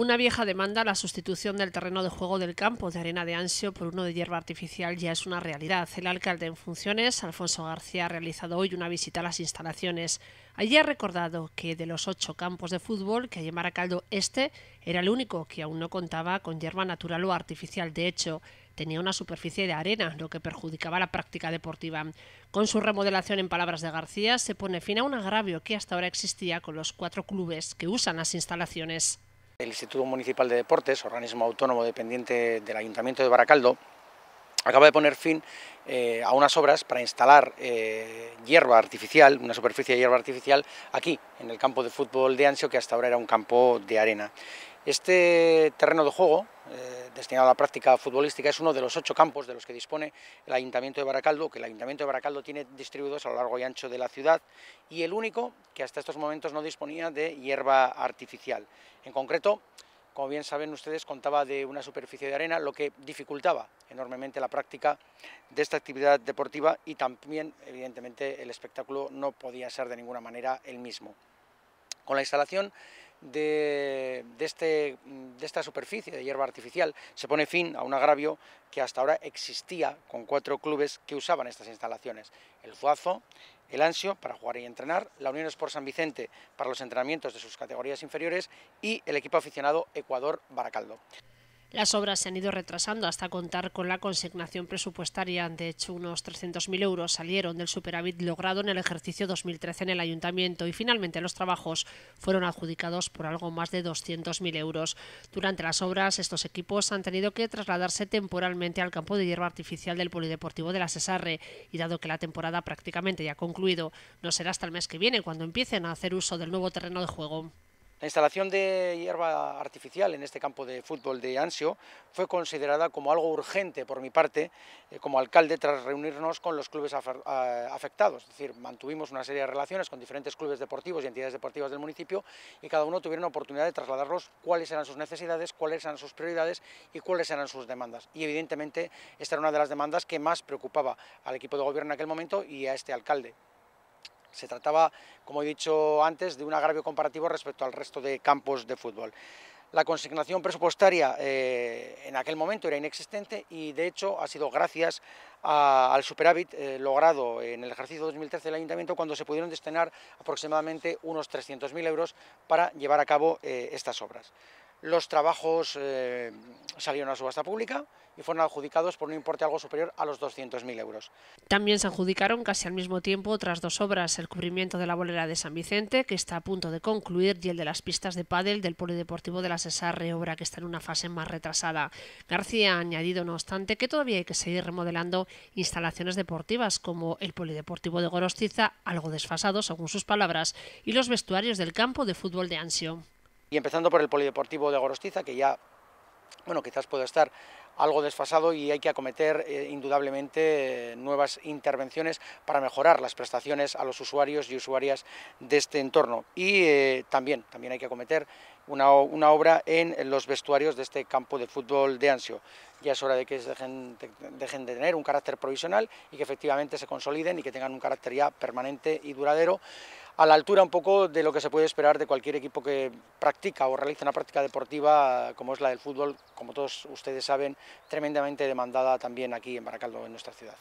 Una vieja demanda, la sustitución del terreno de juego del campo de arena de Ansio por uno de hierba artificial, ya es una realidad. El alcalde en funciones, Alfonso García, ha realizado hoy una visita a las instalaciones. Allí ha recordado que de los ocho campos de fútbol que hay en Maracaldo, este era el único que aún no contaba con hierba natural o artificial. De hecho, tenía una superficie de arena, lo que perjudicaba la práctica deportiva. Con su remodelación, en palabras de García, se pone fin a un agravio que hasta ahora existía con los cuatro clubes que usan las instalaciones. El Instituto Municipal de Deportes, organismo autónomo dependiente del Ayuntamiento de Baracaldo, acaba de poner fin eh, a unas obras para instalar eh, hierba artificial, una superficie de hierba artificial, aquí, en el campo de fútbol de Ansio, que hasta ahora era un campo de arena. Este terreno de juego, eh, destinado a la práctica futbolística, es uno de los ocho campos de los que dispone el Ayuntamiento de Baracaldo, que el Ayuntamiento de Baracaldo tiene distribuidos a lo largo y ancho de la ciudad, y el único que hasta estos momentos no disponía de hierba artificial. En concreto, como bien saben ustedes, contaba de una superficie de arena, lo que dificultaba enormemente la práctica de esta actividad deportiva y también, evidentemente, el espectáculo no podía ser de ninguna manera el mismo. Con la instalación este, de, esta superficie de hierba artificial se pone fin a un agravio que hasta ahora existía con cuatro clubes que usaban estas instalaciones. El Zuazo, el Ansio para jugar y entrenar, la Unión Sport San Vicente para los entrenamientos de sus categorías inferiores y el equipo aficionado Ecuador Baracaldo. Las obras se han ido retrasando hasta contar con la consignación presupuestaria. De hecho, unos 300.000 euros salieron del superávit logrado en el ejercicio 2013 en el ayuntamiento y finalmente los trabajos fueron adjudicados por algo más de 200.000 euros. Durante las obras, estos equipos han tenido que trasladarse temporalmente al campo de hierba artificial del Polideportivo de la Cesarre y dado que la temporada prácticamente ya ha concluido, no será hasta el mes que viene cuando empiecen a hacer uso del nuevo terreno de juego. La instalación de hierba artificial en este campo de fútbol de Ansio fue considerada como algo urgente por mi parte eh, como alcalde tras reunirnos con los clubes afectados. Es decir, mantuvimos una serie de relaciones con diferentes clubes deportivos y entidades deportivas del municipio y cada uno tuvieron la oportunidad de trasladarlos cuáles eran sus necesidades, cuáles eran sus prioridades y cuáles eran sus demandas. Y evidentemente esta era una de las demandas que más preocupaba al equipo de gobierno en aquel momento y a este alcalde. Se trataba, como he dicho antes, de un agravio comparativo respecto al resto de campos de fútbol. La consignación presupuestaria eh, en aquel momento era inexistente y, de hecho, ha sido gracias al superávit eh, logrado en el ejercicio 2013 del Ayuntamiento cuando se pudieron destinar aproximadamente unos 300.000 euros para llevar a cabo eh, estas obras. Los trabajos eh, salieron a subasta pública y fueron adjudicados por un importe algo superior a los 200.000 euros. También se adjudicaron casi al mismo tiempo otras dos obras, el cubrimiento de la bolera de San Vicente, que está a punto de concluir, y el de las pistas de pádel del Polideportivo de la Cesarre, obra que está en una fase más retrasada. García ha añadido, no obstante, que todavía hay que seguir remodelando instalaciones deportivas, como el Polideportivo de Gorostiza, algo desfasado según sus palabras, y los vestuarios del campo de fútbol de Ansio. Y empezando por el Polideportivo de Gorostiza, que ya, bueno, quizás pueda estar algo desfasado y hay que acometer eh, indudablemente eh, nuevas intervenciones para mejorar las prestaciones a los usuarios y usuarias de este entorno. Y eh, también, también hay que acometer una, obra en los vestuarios de este campo de fútbol de Ansio. Ya es hora de que dejen, de, dejen de tener un carácter provisional y que efectivamente se consoliden y que tengan un carácter ya permanente y duradero a la altura un poco de lo que se puede esperar de cualquier equipo que practica o realiza una práctica deportiva como es la del fútbol, como todos ustedes saben, tremendamente demandada también aquí en Baracaldo, en nuestra ciudad.